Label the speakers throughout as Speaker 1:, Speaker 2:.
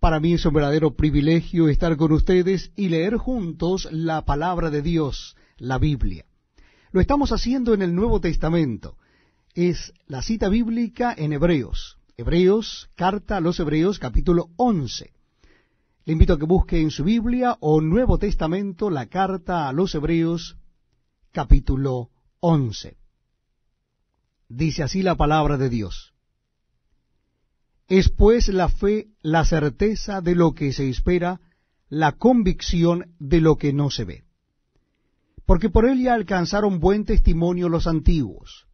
Speaker 1: Para mí es un verdadero privilegio estar con ustedes y leer juntos la palabra de Dios, la Biblia. Lo estamos haciendo en el Nuevo Testamento. Es la cita bíblica en Hebreos. Hebreos, carta a los Hebreos, capítulo 11. Le invito a que busque en su Biblia o Nuevo Testamento la carta a los Hebreos, capítulo 11. Dice así la palabra de Dios. Es pues la fe la certeza de lo que se espera, la convicción de lo que no se ve. Porque por ella alcanzaron buen testimonio los antiguos.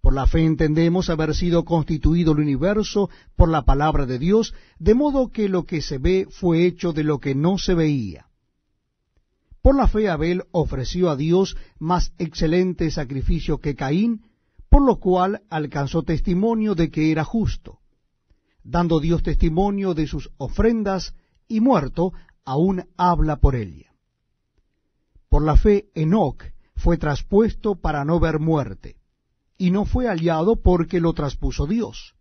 Speaker 1: Por la fe entendemos haber sido constituido el universo por la palabra de Dios, de modo que lo que se ve fue hecho de lo que no se veía. Por la fe Abel ofreció a Dios más excelente sacrificio que Caín, por lo cual alcanzó testimonio de que era justo dando Dios testimonio de sus ofrendas, y muerto, aún habla por ella. Por la fe, Enoc fue traspuesto para no ver muerte, y no fue aliado porque lo traspuso Dios.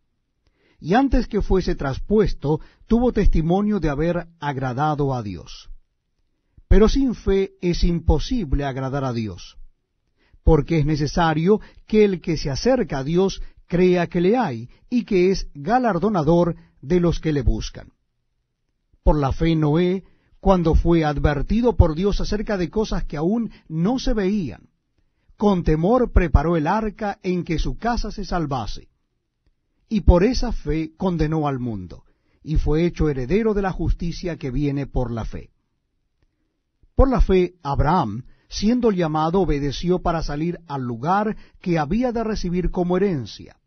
Speaker 1: Y antes que fuese traspuesto, tuvo testimonio de haber agradado a Dios. Pero sin fe es imposible agradar a Dios, porque es necesario que el que se acerca a Dios crea que le hay y que es galardonador de los que le buscan. Por la fe Noé, cuando fue advertido por Dios acerca de cosas que aún no se veían, con temor preparó el arca en que su casa se salvase, y por esa fe condenó al mundo, y fue hecho heredero de la justicia que viene por la fe. Por la fe Abraham, siendo llamado, obedeció para salir al lugar que había de recibir como herencia,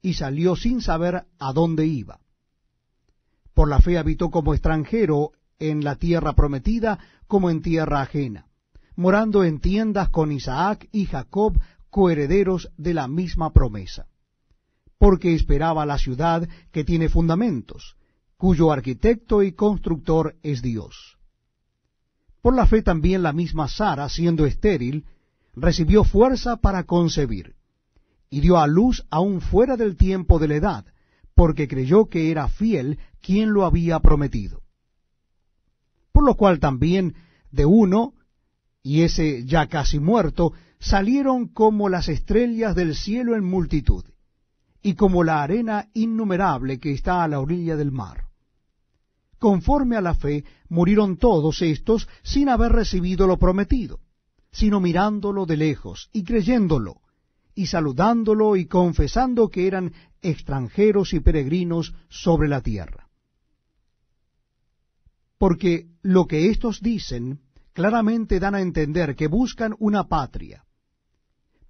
Speaker 1: y salió sin saber a dónde iba. Por la fe habitó como extranjero en la tierra prometida como en tierra ajena, morando en tiendas con Isaac y Jacob, coherederos de la misma promesa. Porque esperaba la ciudad que tiene fundamentos, cuyo arquitecto y constructor es Dios. Por la fe también la misma Sara, siendo estéril, recibió fuerza para concebir, y dio a luz aún fuera del tiempo de la edad, porque creyó que era fiel quien lo había prometido. Por lo cual también de uno, y ese ya casi muerto, salieron como las estrellas del cielo en multitud, y como la arena innumerable que está a la orilla del mar. Conforme a la fe, murieron todos estos sin haber recibido lo prometido, sino mirándolo de lejos y creyéndolo, y saludándolo y confesando que eran extranjeros y peregrinos sobre la tierra. Porque lo que estos dicen claramente dan a entender que buscan una patria,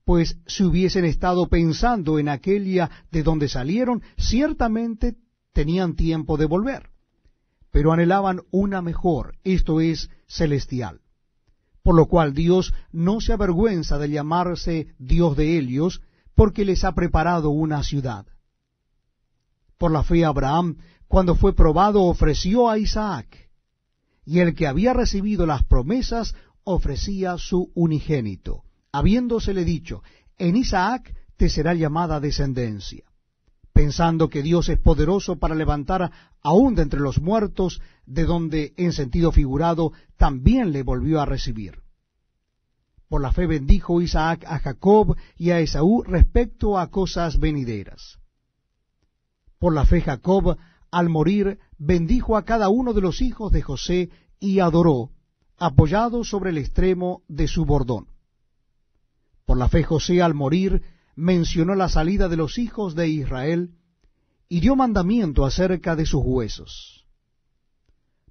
Speaker 1: pues si hubiesen estado pensando en aquella de donde salieron, ciertamente tenían tiempo de volver pero anhelaban una mejor, esto es celestial. Por lo cual Dios no se avergüenza de llamarse Dios de Helios, porque les ha preparado una ciudad. Por la fe Abraham, cuando fue probado, ofreció a Isaac, y el que había recibido las promesas ofrecía su unigénito, habiéndosele dicho, en Isaac te será llamada descendencia pensando que Dios es poderoso para levantar aún de entre los muertos, de donde en sentido figurado también le volvió a recibir. Por la fe bendijo Isaac a Jacob y a Esaú respecto a cosas venideras. Por la fe Jacob, al morir, bendijo a cada uno de los hijos de José y adoró, apoyado sobre el extremo de su bordón. Por la fe José, al morir, mencionó la salida de los hijos de Israel y dio mandamiento acerca de sus huesos.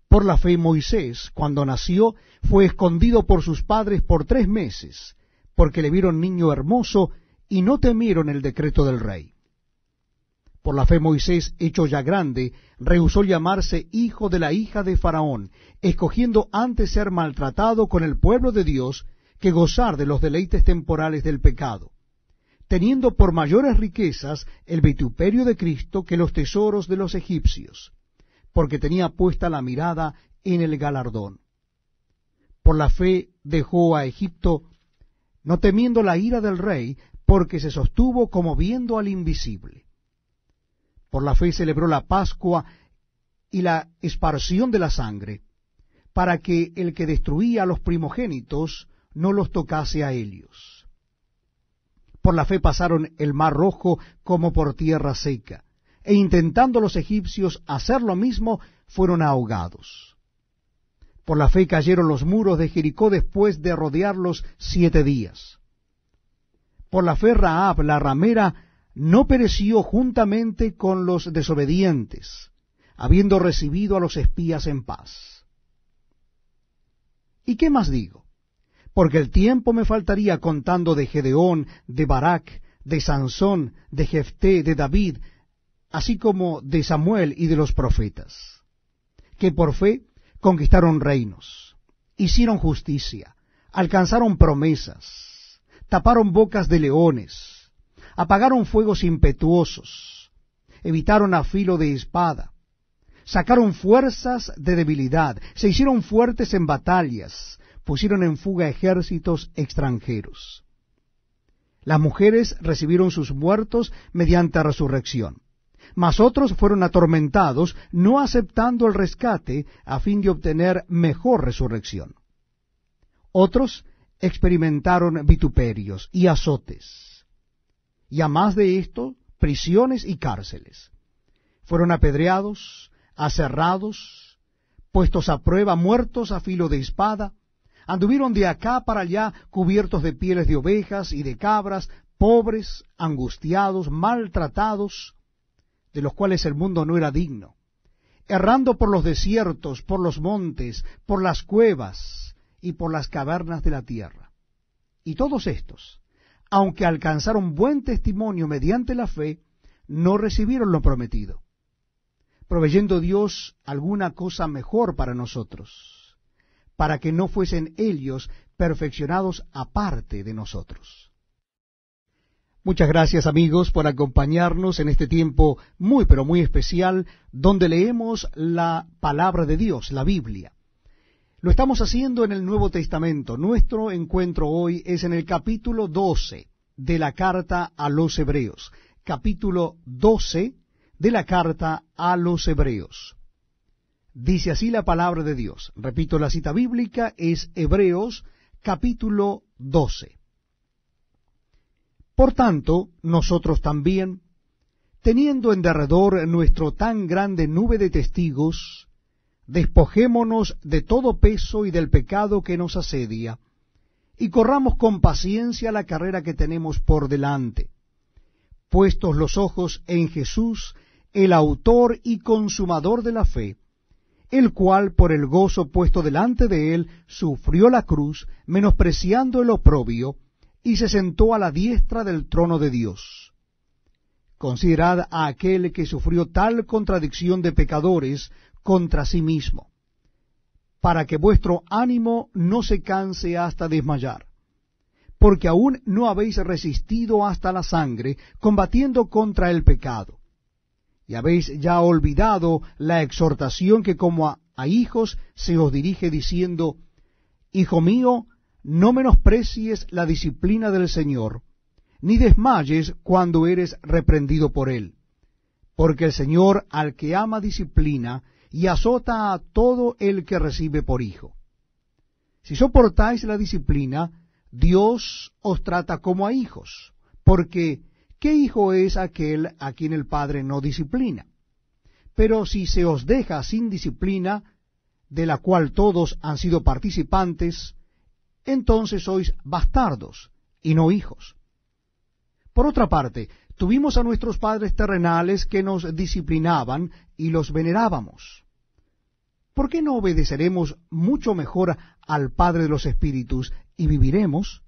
Speaker 1: Por la fe Moisés, cuando nació, fue escondido por sus padres por tres meses, porque le vieron niño hermoso y no temieron el decreto del rey. Por la fe Moisés, hecho ya grande, rehusó llamarse hijo de la hija de Faraón, escogiendo antes ser maltratado con el pueblo de Dios que gozar de los deleites temporales del pecado teniendo por mayores riquezas el vituperio de Cristo que los tesoros de los egipcios, porque tenía puesta la mirada en el galardón. Por la fe dejó a Egipto, no temiendo la ira del rey, porque se sostuvo como viendo al invisible. Por la fe celebró la Pascua y la esparción de la sangre, para que el que destruía a los primogénitos no los tocase a ellos. Por la fe pasaron el mar rojo como por tierra seca, e intentando los egipcios hacer lo mismo, fueron ahogados. Por la fe cayeron los muros de Jericó después de rodearlos siete días. Por la fe Raab, la ramera, no pereció juntamente con los desobedientes, habiendo recibido a los espías en paz. ¿Y qué más digo? porque el tiempo me faltaría contando de Gedeón, de Barak, de Sansón, de Jefté, de David, así como de Samuel y de los profetas, que por fe conquistaron reinos, hicieron justicia, alcanzaron promesas, taparon bocas de leones, apagaron fuegos impetuosos, evitaron a filo de espada, sacaron fuerzas de debilidad, se hicieron fuertes en batallas, pusieron en fuga ejércitos extranjeros. Las mujeres recibieron sus muertos mediante resurrección, mas otros fueron atormentados, no aceptando el rescate a fin de obtener mejor resurrección. Otros experimentaron vituperios y azotes, y a más de esto, prisiones y cárceles. Fueron apedreados, aserrados, puestos a prueba, muertos a filo de espada, Anduvieron de acá para allá cubiertos de pieles de ovejas y de cabras, pobres, angustiados, maltratados, de los cuales el mundo no era digno, errando por los desiertos, por los montes, por las cuevas y por las cavernas de la tierra. Y todos estos, aunque alcanzaron buen testimonio mediante la fe, no recibieron lo prometido, proveyendo Dios alguna cosa mejor para nosotros para que no fuesen ellos perfeccionados aparte de nosotros. Muchas gracias amigos por acompañarnos en este tiempo muy pero muy especial donde leemos la palabra de Dios, la Biblia. Lo estamos haciendo en el Nuevo Testamento. Nuestro encuentro hoy es en el capítulo 12 de la carta a los hebreos. Capítulo 12 de la carta a los hebreos. Dice así la palabra de Dios. Repito, la cita bíblica es Hebreos capítulo 12. Por tanto, nosotros también, teniendo en derredor nuestro tan grande nube de testigos, despojémonos de todo peso y del pecado que nos asedia, y corramos con paciencia la carrera que tenemos por delante, puestos los ojos en Jesús, el autor y consumador de la fe, el cual por el gozo puesto delante de él sufrió la cruz, menospreciando el oprobio, y se sentó a la diestra del trono de Dios. Considerad a aquel que sufrió tal contradicción de pecadores contra sí mismo, para que vuestro ánimo no se canse hasta desmayar, porque aún no habéis resistido hasta la sangre, combatiendo contra el pecado y habéis ya olvidado la exhortación que como a, hijos se os dirige diciendo, Hijo mío, no menosprecies la disciplina del Señor, ni desmayes cuando eres reprendido por Él, porque el Señor al que ama disciplina y azota a todo el que recibe por hijo. Si soportáis la disciplina, Dios os trata como a hijos, porque ¿qué hijo es aquel a quien el padre no disciplina? Pero si se os deja sin disciplina, de la cual todos han sido participantes, entonces sois bastardos y no hijos. Por otra parte, tuvimos a nuestros padres terrenales que nos disciplinaban y los venerábamos. ¿Por qué no obedeceremos mucho mejor al Padre de los Espíritus y viviremos?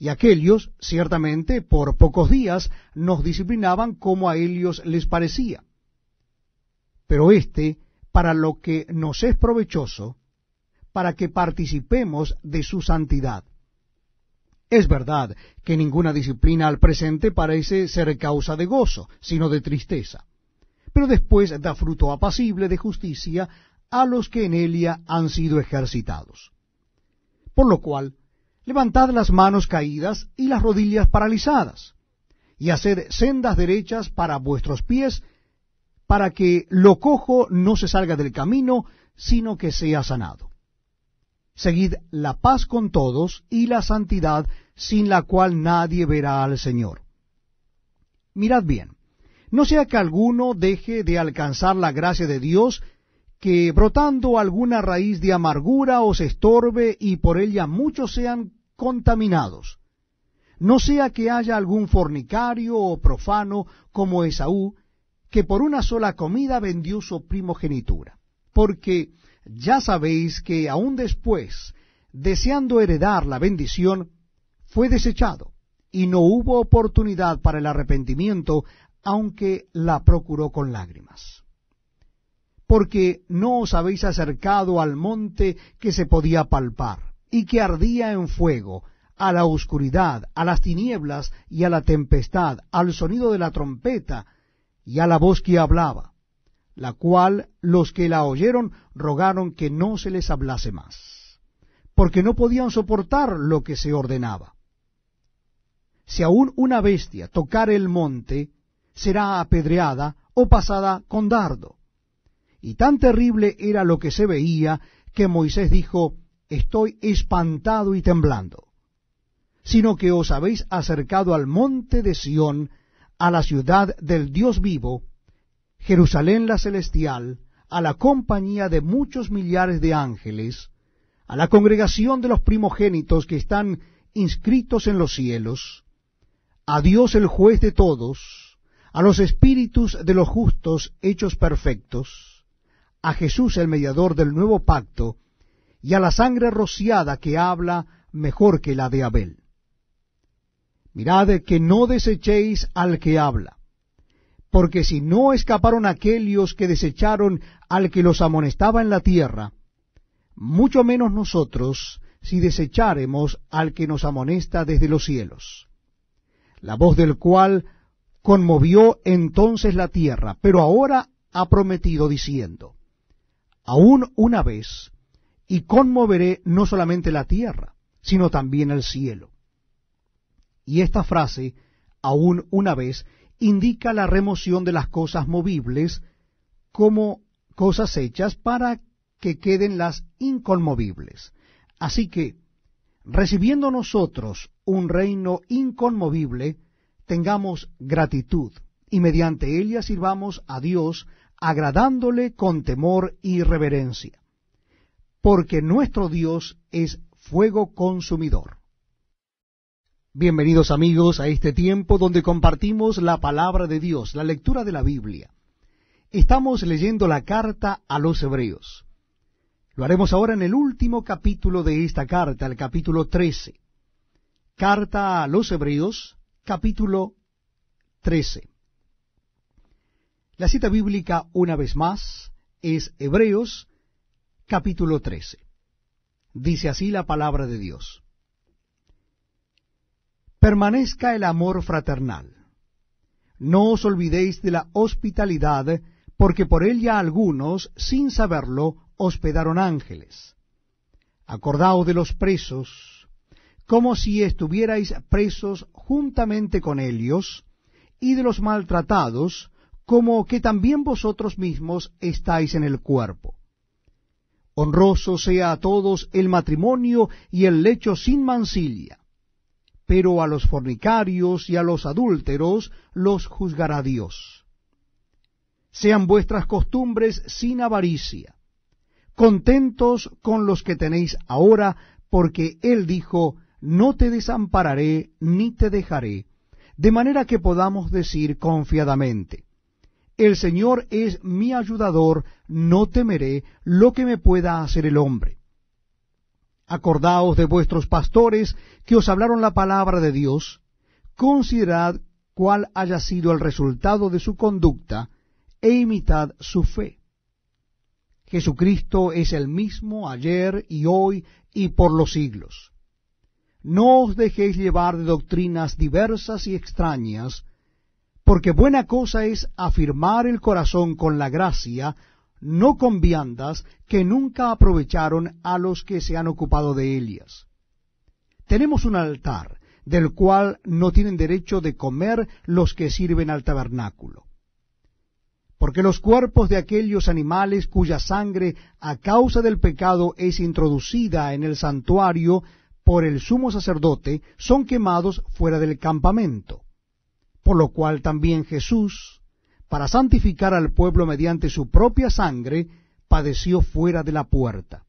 Speaker 1: Y aquellos, ciertamente, por pocos días nos disciplinaban como a ellos les parecía. Pero este, para lo que nos es provechoso, para que participemos de su santidad. Es verdad que ninguna disciplina al presente parece ser causa de gozo, sino de tristeza, pero después da fruto apacible de justicia a los que en ella han sido ejercitados. Por lo cual, Levantad las manos caídas y las rodillas paralizadas, y haced sendas derechas para vuestros pies, para que lo cojo no se salga del camino, sino que sea sanado. Seguid la paz con todos y la santidad, sin la cual nadie verá al Señor. Mirad bien, no sea que alguno deje de alcanzar la gracia de Dios, que brotando alguna raíz de amargura os estorbe y por ella muchos sean contaminados, no sea que haya algún fornicario o profano como Esaú, que por una sola comida vendió su primogenitura. Porque ya sabéis que aun después, deseando heredar la bendición, fue desechado, y no hubo oportunidad para el arrepentimiento, aunque la procuró con lágrimas. Porque no os habéis acercado al monte que se podía palpar y que ardía en fuego, a la oscuridad, a las tinieblas y a la tempestad, al sonido de la trompeta y a la voz que hablaba, la cual los que la oyeron rogaron que no se les hablase más, porque no podían soportar lo que se ordenaba. Si aún una bestia tocar el monte, será apedreada o pasada con dardo. Y tan terrible era lo que se veía que Moisés dijo, estoy espantado y temblando, sino que os habéis acercado al monte de Sión, a la ciudad del Dios vivo, Jerusalén la celestial, a la compañía de muchos millares de ángeles, a la congregación de los primogénitos que están inscritos en los cielos, a Dios el juez de todos, a los espíritus de los justos hechos perfectos, a Jesús el mediador del nuevo pacto, y a la sangre rociada que habla mejor que la de Abel. Mirad que no desechéis al que habla, porque si no escaparon aquellos que desecharon al que los amonestaba en la tierra, mucho menos nosotros si desecháremos al que nos amonesta desde los cielos, la voz del cual conmovió entonces la tierra, pero ahora ha prometido diciendo, aún una vez, y conmoveré no solamente la tierra, sino también el cielo. Y esta frase, aún una vez, indica la remoción de las cosas movibles como cosas hechas para que queden las inconmovibles. Así que, recibiendo nosotros un reino inconmovible, tengamos gratitud y mediante ella sirvamos a Dios agradándole con temor y reverencia porque nuestro Dios es fuego consumidor. Bienvenidos amigos a este tiempo donde compartimos la palabra de Dios, la lectura de la Biblia. Estamos leyendo la carta a los hebreos. Lo haremos ahora en el último capítulo de esta carta, el capítulo 13. Carta a los hebreos, capítulo 13. La cita bíblica una vez más es Hebreos capítulo 13. Dice así la palabra de Dios. Permanezca el amor fraternal. No os olvidéis de la hospitalidad, porque por ella algunos, sin saberlo, hospedaron ángeles. Acordaos de los presos, como si estuvierais presos juntamente con ellos, y de los maltratados, como que también vosotros mismos estáis en el cuerpo Honroso sea a todos el matrimonio y el lecho sin mancilla, pero a los fornicarios y a los adúlteros los juzgará Dios. Sean vuestras costumbres sin avaricia, contentos con los que tenéis ahora, porque Él dijo, no te desampararé ni te dejaré, de manera que podamos decir confiadamente, el Señor es mi ayudador, no temeré lo que me pueda hacer el hombre. Acordaos de vuestros pastores que os hablaron la palabra de Dios, considerad cuál haya sido el resultado de su conducta, e imitad su fe. Jesucristo es el mismo ayer y hoy y por los siglos. No os dejéis llevar de doctrinas diversas y extrañas, porque buena cosa es afirmar el corazón con la gracia, no con viandas que nunca aprovecharon a los que se han ocupado de ellas. Tenemos un altar, del cual no tienen derecho de comer los que sirven al tabernáculo. Porque los cuerpos de aquellos animales cuya sangre a causa del pecado es introducida en el santuario por el sumo sacerdote son quemados fuera del campamento. Por lo cual también Jesús, para santificar al pueblo mediante su propia sangre, padeció fuera de la puerta.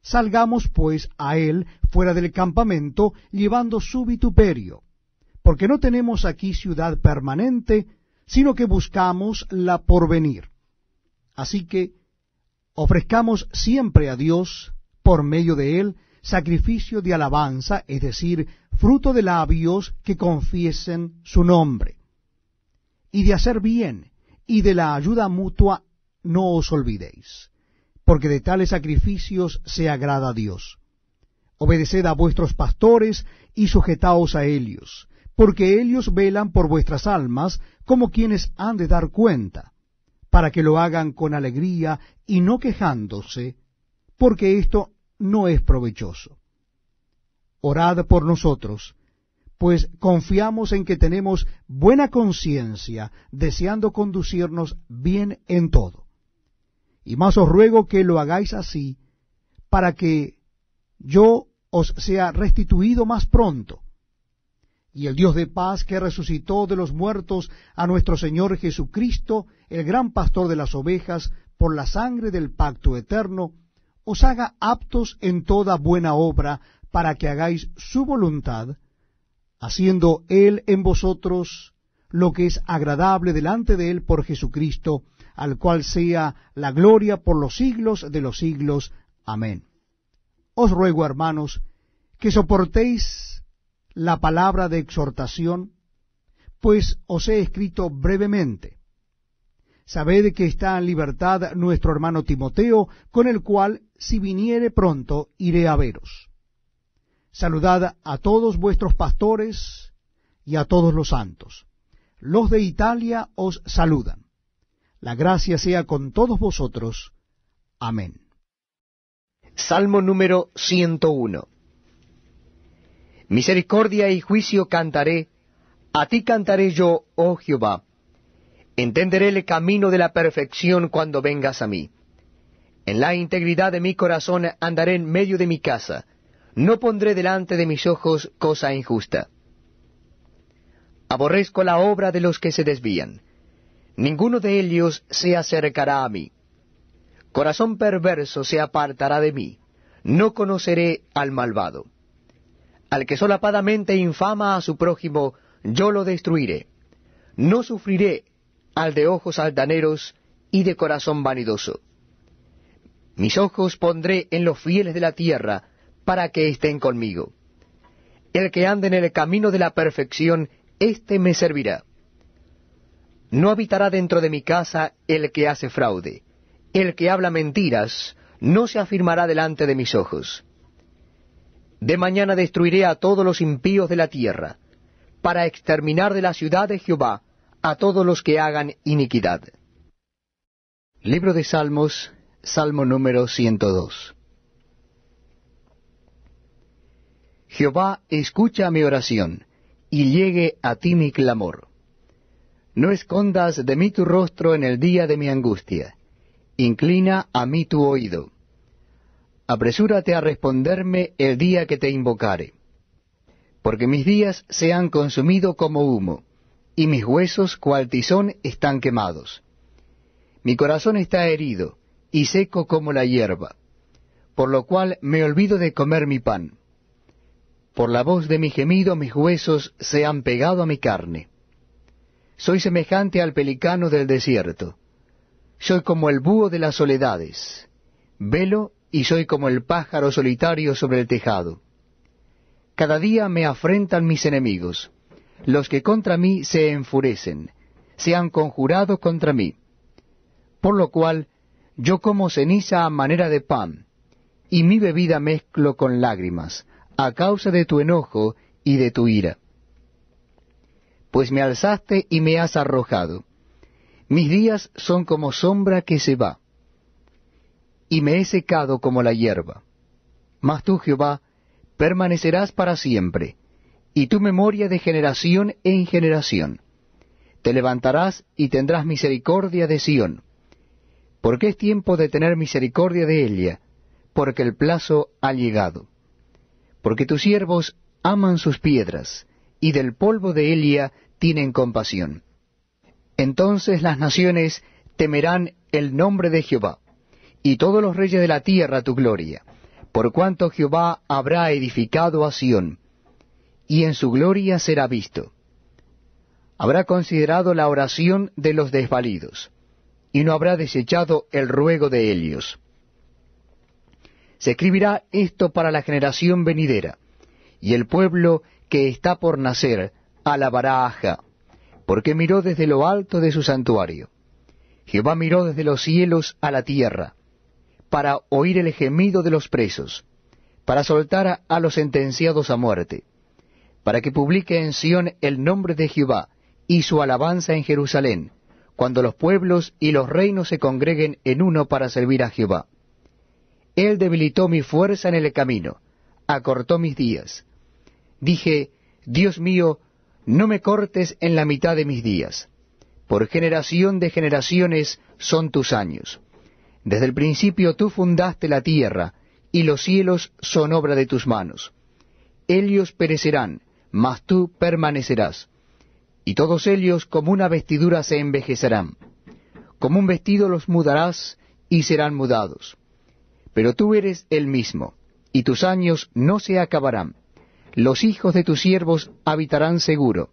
Speaker 1: Salgamos pues a él fuera del campamento, llevando su vituperio, porque no tenemos aquí ciudad permanente, sino que buscamos la porvenir. Así que ofrezcamos siempre a Dios, por medio de él, sacrificio de alabanza, es decir, fruto de labios que confiesen su nombre. Y de hacer bien, y de la ayuda mutua no os olvidéis, porque de tales sacrificios se agrada a Dios. Obedeced a vuestros pastores y sujetaos a ellos, porque ellos velan por vuestras almas como quienes han de dar cuenta, para que lo hagan con alegría y no quejándose, porque esto no es provechoso. Orad por nosotros, pues confiamos en que tenemos buena conciencia, deseando conducirnos bien en todo. Y más os ruego que lo hagáis así, para que yo os sea restituido más pronto. Y el Dios de paz que resucitó de los muertos a nuestro Señor Jesucristo, el gran pastor de las ovejas, por la sangre del pacto eterno, os haga aptos en toda buena obra, para que hagáis su voluntad, haciendo Él en vosotros lo que es agradable delante de Él por Jesucristo, al cual sea la gloria por los siglos de los siglos. Amén. Os ruego, hermanos, que soportéis la palabra de exhortación, pues os he escrito brevemente Sabed que está en libertad nuestro hermano Timoteo, con el cual, si viniere pronto, iré a veros. Saludad a todos vuestros pastores y a todos los santos. Los de Italia os saludan. La gracia sea con todos vosotros. Amén.
Speaker 2: Salmo número 101. Misericordia y juicio cantaré, a ti cantaré yo, oh Jehová Entenderé el camino de la perfección cuando vengas a mí. En la integridad de mi corazón andaré en medio de mi casa. No pondré delante de mis ojos cosa injusta. Aborrezco la obra de los que se desvían. Ninguno de ellos se acercará a mí. Corazón perverso se apartará de mí. No conoceré al malvado. Al que solapadamente infama a su prójimo, yo lo destruiré. No sufriré al de ojos altaneros y de corazón vanidoso. Mis ojos pondré en los fieles de la tierra, para que estén conmigo. El que ande en el camino de la perfección, éste me servirá. No habitará dentro de mi casa el que hace fraude. El que habla mentiras no se afirmará delante de mis ojos. De mañana destruiré a todos los impíos de la tierra, para exterminar de la ciudad de Jehová a todos los que hagan iniquidad. Libro de Salmos, Salmo número 102. Jehová, escucha mi oración, y llegue a ti mi clamor. No escondas de mí tu rostro en el día de mi angustia. Inclina a mí tu oído. Apresúrate a responderme el día que te invocare. Porque mis días se han consumido como humo y mis huesos cual tizón están quemados. Mi corazón está herido y seco como la hierba, por lo cual me olvido de comer mi pan. Por la voz de mi gemido mis huesos se han pegado a mi carne. Soy semejante al pelicano del desierto. Soy como el búho de las soledades. Velo y soy como el pájaro solitario sobre el tejado. Cada día me afrentan mis enemigos los que contra mí se enfurecen, se han conjurado contra mí. Por lo cual yo como ceniza a manera de pan, y mi bebida mezclo con lágrimas, a causa de tu enojo y de tu ira. Pues me alzaste y me has arrojado. Mis días son como sombra que se va, y me he secado como la hierba. Mas tú, Jehová, permanecerás para siempre y tu memoria de generación en generación. Te levantarás y tendrás misericordia de Sión, porque es tiempo de tener misericordia de ella, porque el plazo ha llegado. Porque tus siervos aman sus piedras, y del polvo de Elia tienen compasión. Entonces las naciones temerán el nombre de Jehová, y todos los reyes de la tierra tu gloria, por cuanto Jehová habrá edificado a Sión, y en su gloria será visto. Habrá considerado la oración de los desvalidos, y no habrá desechado el ruego de ellos. Se escribirá esto para la generación venidera, y el pueblo que está por nacer alabará a Jah, porque miró desde lo alto de su santuario. Jehová miró desde los cielos a la tierra, para oír el gemido de los presos, para soltar a los sentenciados a muerte para que publique en Sión el nombre de Jehová y su alabanza en Jerusalén, cuando los pueblos y los reinos se congreguen en uno para servir a Jehová. Él debilitó mi fuerza en el camino, acortó mis días. Dije, Dios mío, no me cortes en la mitad de mis días. Por generación de generaciones son tus años. Desde el principio tú fundaste la tierra, y los cielos son obra de tus manos. Ellos perecerán, mas tú permanecerás. Y todos ellos como una vestidura se envejecerán, como un vestido los mudarás y serán mudados. Pero tú eres el mismo, y tus años no se acabarán. Los hijos de tus siervos habitarán seguro,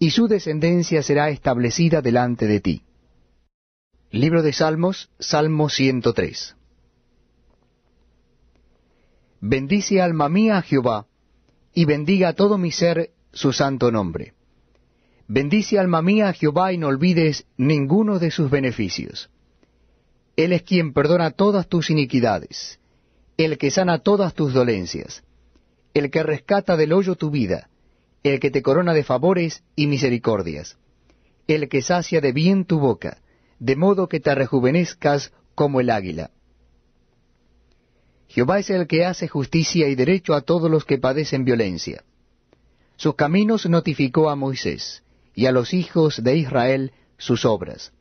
Speaker 2: y su descendencia será establecida delante de ti. Libro de Salmos, Salmo 103. Bendice alma mía Jehová, y bendiga a todo mi ser su santo nombre. Bendice alma mía a Jehová y no olvides ninguno de sus beneficios. Él es quien perdona todas tus iniquidades, el que sana todas tus dolencias, el que rescata del hoyo tu vida, el que te corona de favores y misericordias, el que sacia de bien tu boca, de modo que te rejuvenezcas como el águila. Jehová es el que hace justicia y derecho a todos los que padecen violencia. Sus caminos notificó a Moisés, y a los hijos de Israel sus obras.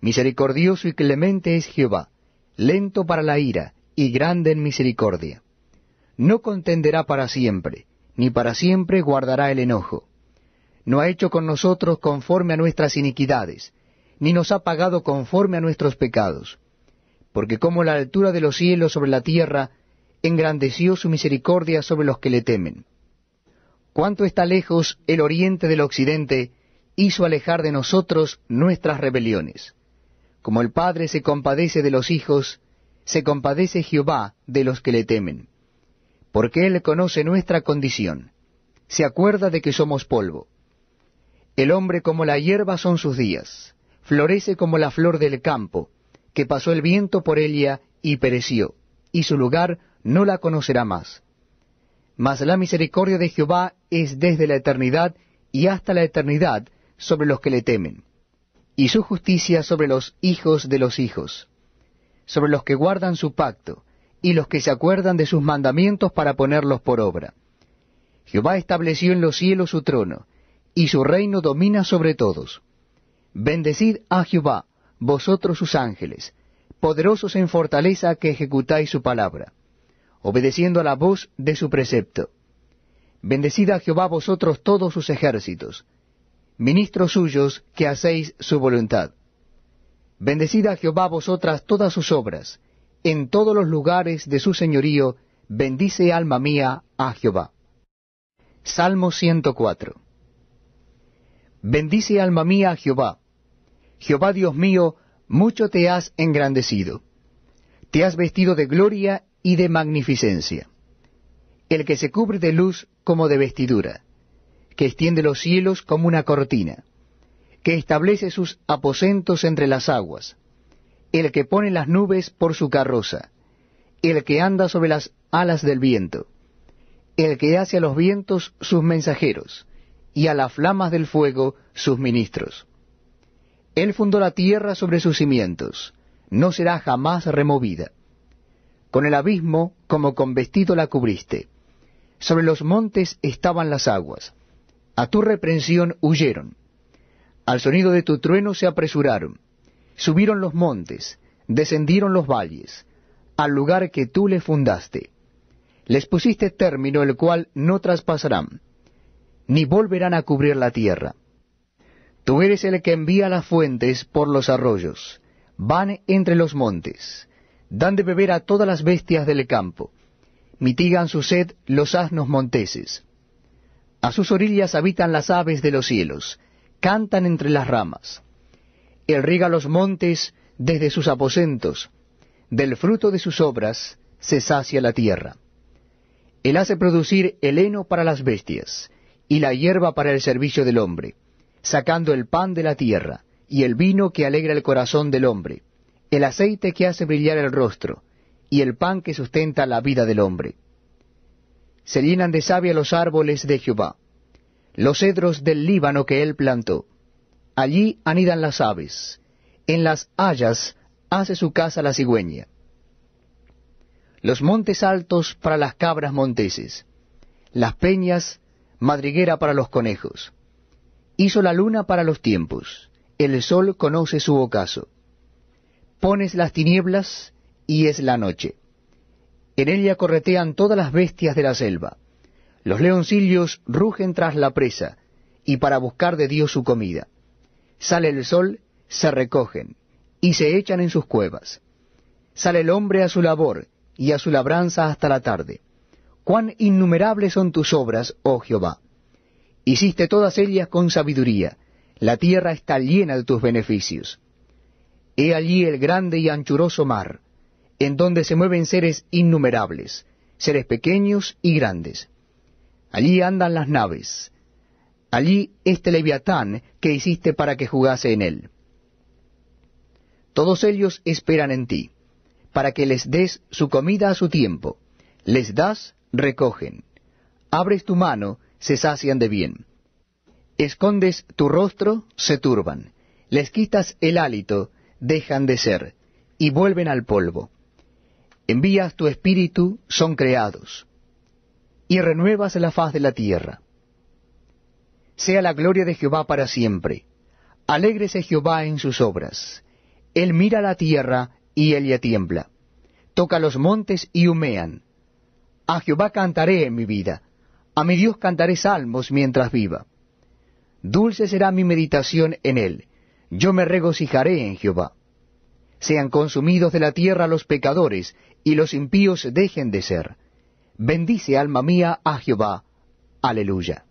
Speaker 2: Misericordioso y clemente es Jehová, lento para la ira, y grande en misericordia. No contenderá para siempre, ni para siempre guardará el enojo. No ha hecho con nosotros conforme a nuestras iniquidades, ni nos ha pagado conforme a nuestros pecados porque como la altura de los cielos sobre la tierra, engrandeció su misericordia sobre los que le temen. Cuánto está lejos el oriente del occidente, hizo alejar de nosotros nuestras rebeliones. Como el Padre se compadece de los hijos, se compadece Jehová de los que le temen. Porque Él conoce nuestra condición, se acuerda de que somos polvo. El hombre como la hierba son sus días, florece como la flor del campo, que pasó el viento por ella y pereció, y su lugar no la conocerá más. Mas la misericordia de Jehová es desde la eternidad y hasta la eternidad sobre los que le temen, y su justicia sobre los hijos de los hijos, sobre los que guardan su pacto, y los que se acuerdan de sus mandamientos para ponerlos por obra. Jehová estableció en los cielos su trono, y su reino domina sobre todos. Bendecid a Jehová, vosotros sus ángeles, poderosos en fortaleza que ejecutáis su palabra, obedeciendo a la voz de su precepto. Bendecida Jehová vosotros todos sus ejércitos, ministros suyos que hacéis su voluntad. Bendecida Jehová vosotras todas sus obras, en todos los lugares de su señorío, bendice alma mía a Jehová. Salmo 104. Bendice alma mía a Jehová Jehová Dios mío, mucho te has engrandecido. Te has vestido de gloria y de magnificencia. El que se cubre de luz como de vestidura, que extiende los cielos como una cortina, que establece sus aposentos entre las aguas, el que pone las nubes por su carroza, el que anda sobre las alas del viento, el que hace a los vientos sus mensajeros, y a las flamas del fuego sus ministros. Él fundó la tierra sobre sus cimientos, no será jamás removida. Con el abismo como con vestido la cubriste. Sobre los montes estaban las aguas. A tu reprensión huyeron. Al sonido de tu trueno se apresuraron. Subieron los montes, descendieron los valles, al lugar que tú le fundaste. Les pusiste término el cual no traspasarán, ni volverán a cubrir la tierra. Tú eres el que envía las fuentes por los arroyos, van entre los montes, dan de beber a todas las bestias del campo, mitigan su sed los asnos monteses. A sus orillas habitan las aves de los cielos, cantan entre las ramas. Él riega los montes desde sus aposentos, del fruto de sus obras se sacia la tierra. Él hace producir el heno para las bestias, y la hierba para el servicio del hombre sacando el pan de la tierra, y el vino que alegra el corazón del hombre, el aceite que hace brillar el rostro, y el pan que sustenta la vida del hombre. Se llenan de savia los árboles de Jehová, los cedros del Líbano que él plantó. Allí anidan las aves, en las hayas hace su casa la cigüeña. Los montes altos para las cabras monteses, las peñas madriguera para los conejos. Hizo la luna para los tiempos, el sol conoce su ocaso. Pones las tinieblas y es la noche. En ella corretean todas las bestias de la selva. Los leoncillos rugen tras la presa, y para buscar de Dios su comida. Sale el sol, se recogen, y se echan en sus cuevas. Sale el hombre a su labor, y a su labranza hasta la tarde. Cuán innumerables son tus obras, oh Jehová. Hiciste todas ellas con sabiduría. La tierra está llena de tus beneficios. He allí el grande y anchuroso mar, en donde se mueven seres innumerables, seres pequeños y grandes. Allí andan las naves. Allí este leviatán que hiciste para que jugase en él. Todos ellos esperan en ti, para que les des su comida a su tiempo. Les das, recogen. Abres tu mano se sacian de bien. Escondes tu rostro, se turban. Les quitas el hálito, dejan de ser, y vuelven al polvo. Envías tu espíritu, son creados, y renuevas la faz de la tierra. Sea la gloria de Jehová para siempre. Alégrese Jehová en sus obras. Él mira la tierra y ella tiembla. Toca los montes y humean. A Jehová cantaré en mi vida a mi Dios cantaré salmos mientras viva. Dulce será mi meditación en él. Yo me regocijaré en Jehová. Sean consumidos de la tierra los pecadores, y los impíos dejen de ser. Bendice alma mía a Jehová. Aleluya.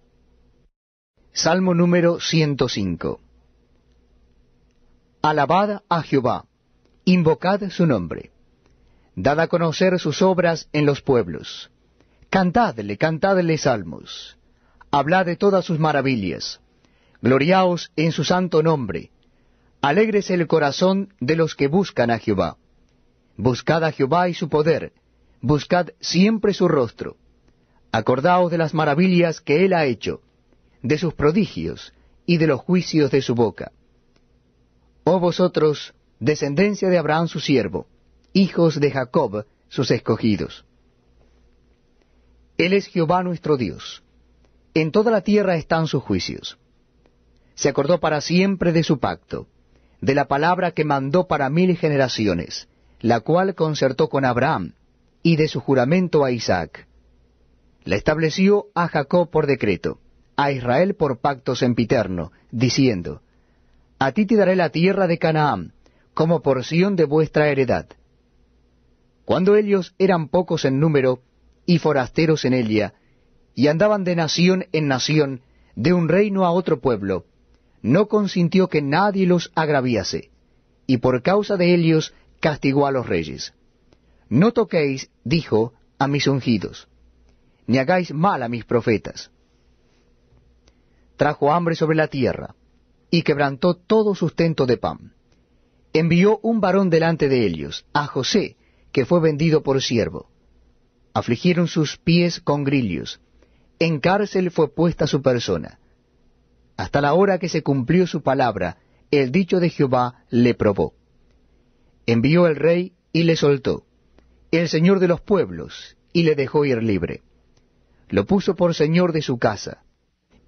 Speaker 2: Salmo número 105. Alabad a Jehová, invocad su nombre, dad a conocer sus obras en los pueblos Cantadle, cantadle salmos. Hablad de todas sus maravillas. Gloriaos en su santo nombre. Alégrese el corazón de los que buscan a Jehová. Buscad a Jehová y su poder. Buscad siempre su rostro. Acordaos de las maravillas que él ha hecho, de sus prodigios y de los juicios de su boca. Oh vosotros, descendencia de Abraham su siervo, hijos de Jacob sus escogidos. Él es Jehová nuestro Dios. En toda la tierra están sus juicios. Se acordó para siempre de su pacto, de la palabra que mandó para mil generaciones, la cual concertó con Abraham, y de su juramento a Isaac. La estableció a Jacob por decreto, a Israel por pacto sempiterno, diciendo, A ti te daré la tierra de Canaán, como porción de vuestra heredad. Cuando ellos eran pocos en número, y forasteros en ella, y andaban de nación en nación, de un reino a otro pueblo. No consintió que nadie los agraviase, y por causa de ellos castigó a los reyes. No toquéis, dijo, a mis ungidos, ni hagáis mal a mis profetas. Trajo hambre sobre la tierra, y quebrantó todo sustento de pan. Envió un varón delante de ellos, a José, que fue vendido por siervo afligieron sus pies con grillos, en cárcel fue puesta su persona. Hasta la hora que se cumplió su palabra, el dicho de Jehová le probó. Envió el rey y le soltó, el señor de los pueblos, y le dejó ir libre. Lo puso por señor de su casa,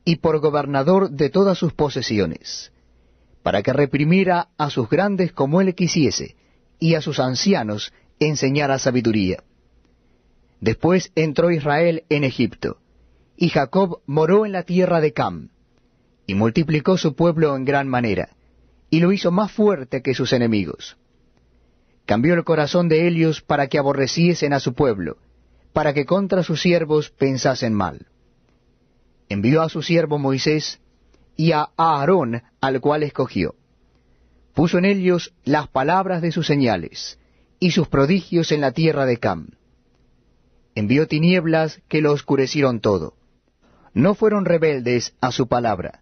Speaker 2: y por gobernador de todas sus posesiones, para que reprimiera a sus grandes como él quisiese, y a sus ancianos enseñara sabiduría Después entró Israel en Egipto, y Jacob moró en la tierra de Cam, y multiplicó su pueblo en gran manera, y lo hizo más fuerte que sus enemigos. Cambió el corazón de ellos para que aborreciesen a su pueblo, para que contra sus siervos pensasen mal. Envió a su siervo Moisés y a Aarón, al cual escogió. Puso en ellos las palabras de sus señales y sus prodigios en la tierra de Cam envió tinieblas que lo oscurecieron todo. No fueron rebeldes a su palabra.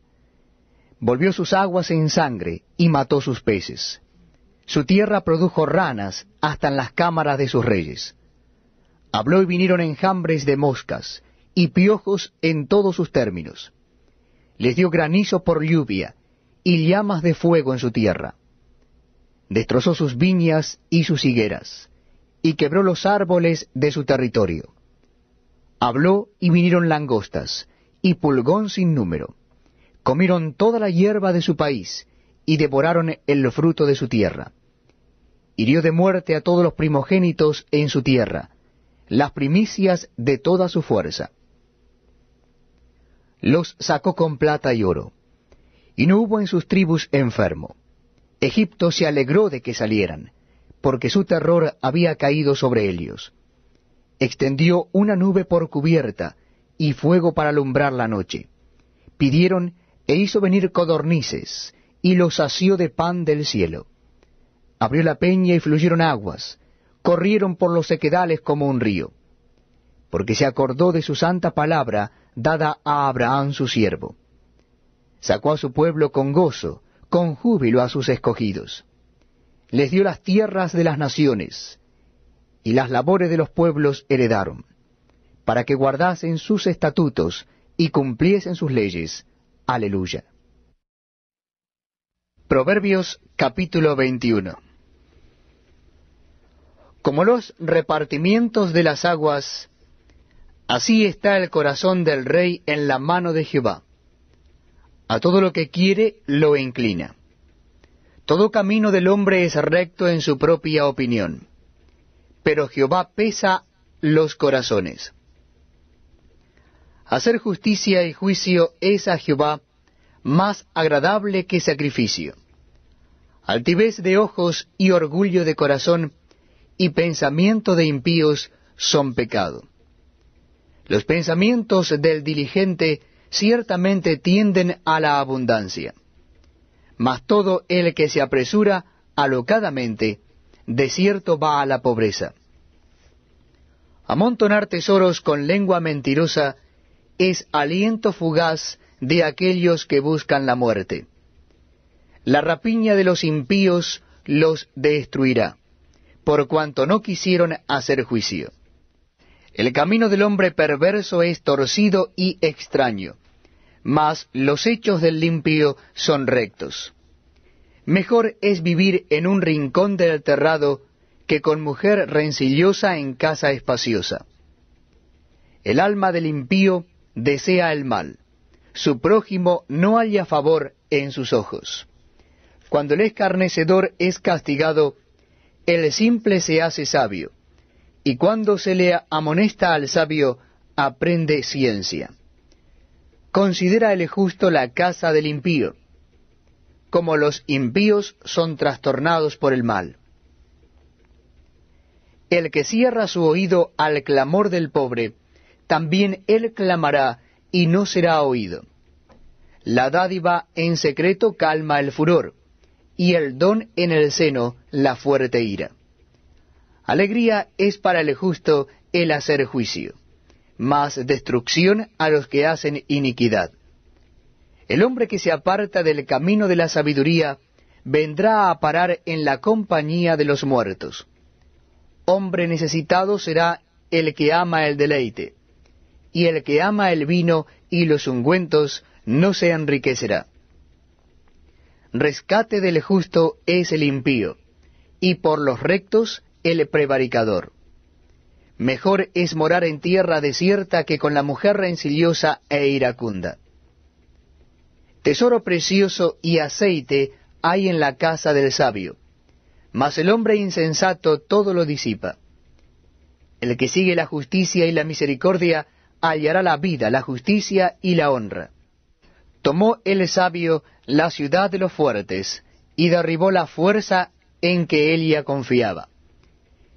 Speaker 2: Volvió sus aguas en sangre y mató sus peces. Su tierra produjo ranas hasta en las cámaras de sus reyes. Habló y vinieron enjambres de moscas y piojos en todos sus términos. Les dio granizo por lluvia y llamas de fuego en su tierra. Destrozó sus viñas y sus higueras y quebró los árboles de su territorio. Habló y vinieron langostas, y pulgón sin número. Comieron toda la hierba de su país, y devoraron el fruto de su tierra. Hirió de muerte a todos los primogénitos en su tierra, las primicias de toda su fuerza. Los sacó con plata y oro, y no hubo en sus tribus enfermo. Egipto se alegró de que salieran, porque su terror había caído sobre ellos. Extendió una nube por cubierta y fuego para alumbrar la noche. Pidieron e hizo venir codornices y los asió de pan del cielo. Abrió la peña y fluyeron aguas, corrieron por los sequedales como un río, porque se acordó de su santa palabra dada a Abraham su siervo. Sacó a su pueblo con gozo, con júbilo a sus escogidos les dio las tierras de las naciones, y las labores de los pueblos heredaron, para que guardasen sus estatutos y cumpliesen sus leyes. Aleluya. Proverbios capítulo 21 Como los repartimientos de las aguas, así está el corazón del rey en la mano de Jehová. A todo lo que quiere lo inclina. Todo camino del hombre es recto en su propia opinión, pero Jehová pesa los corazones. Hacer justicia y juicio es a Jehová más agradable que sacrificio. Altivez de ojos y orgullo de corazón y pensamiento de impíos son pecado. Los pensamientos del diligente ciertamente tienden a la abundancia. Mas todo el que se apresura alocadamente, de cierto va a la pobreza. Amontonar tesoros con lengua mentirosa es aliento fugaz de aquellos que buscan la muerte. La rapiña de los impíos los destruirá, por cuanto no quisieron hacer juicio. El camino del hombre perverso es torcido y extraño mas los hechos del limpio son rectos. Mejor es vivir en un rincón del terrado que con mujer rencillosa en casa espaciosa. El alma del impío desea el mal, su prójimo no halla favor en sus ojos. Cuando el escarnecedor es castigado, el simple se hace sabio, y cuando se le amonesta al sabio, aprende ciencia. Considera el justo la casa del impío, como los impíos son trastornados por el mal. El que cierra su oído al clamor del pobre, también él clamará y no será oído. La dádiva en secreto calma el furor, y el don en el seno la fuerte ira. Alegría es para el justo el hacer juicio más destrucción a los que hacen iniquidad. El hombre que se aparta del camino de la sabiduría vendrá a parar en la compañía de los muertos. Hombre necesitado será el que ama el deleite, y el que ama el vino y los ungüentos no se enriquecerá. Rescate del justo es el impío, y por los rectos el prevaricador. Mejor es morar en tierra desierta que con la mujer rencillosa e iracunda. Tesoro precioso y aceite hay en la casa del sabio, mas el hombre insensato todo lo disipa. El que sigue la justicia y la misericordia hallará la vida, la justicia y la honra. Tomó el sabio la ciudad de los fuertes y derribó la fuerza en que ya confiaba.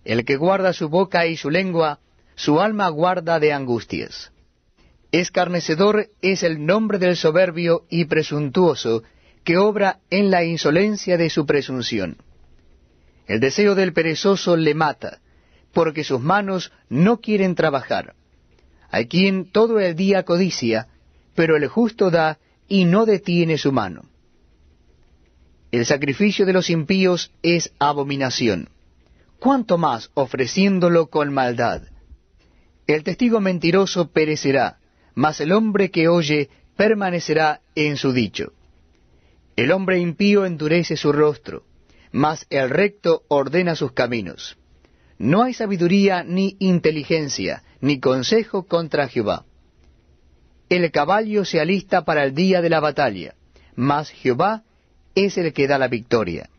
Speaker 2: El que guarda su boca y su lengua, su alma guarda de angustias. Escarnecedor es el nombre del soberbio y presuntuoso, que obra en la insolencia de su presunción. El deseo del perezoso le mata, porque sus manos no quieren trabajar. Hay quien todo el día codicia, pero el justo da y no detiene su mano. El sacrificio de los impíos es abominación cuánto más ofreciéndolo con maldad. El testigo mentiroso perecerá, mas el hombre que oye permanecerá en su dicho. El hombre impío endurece su rostro, mas el recto ordena sus caminos. No hay sabiduría ni inteligencia, ni consejo contra Jehová. El caballo se alista para el día de la batalla, mas Jehová es el que da la victoria.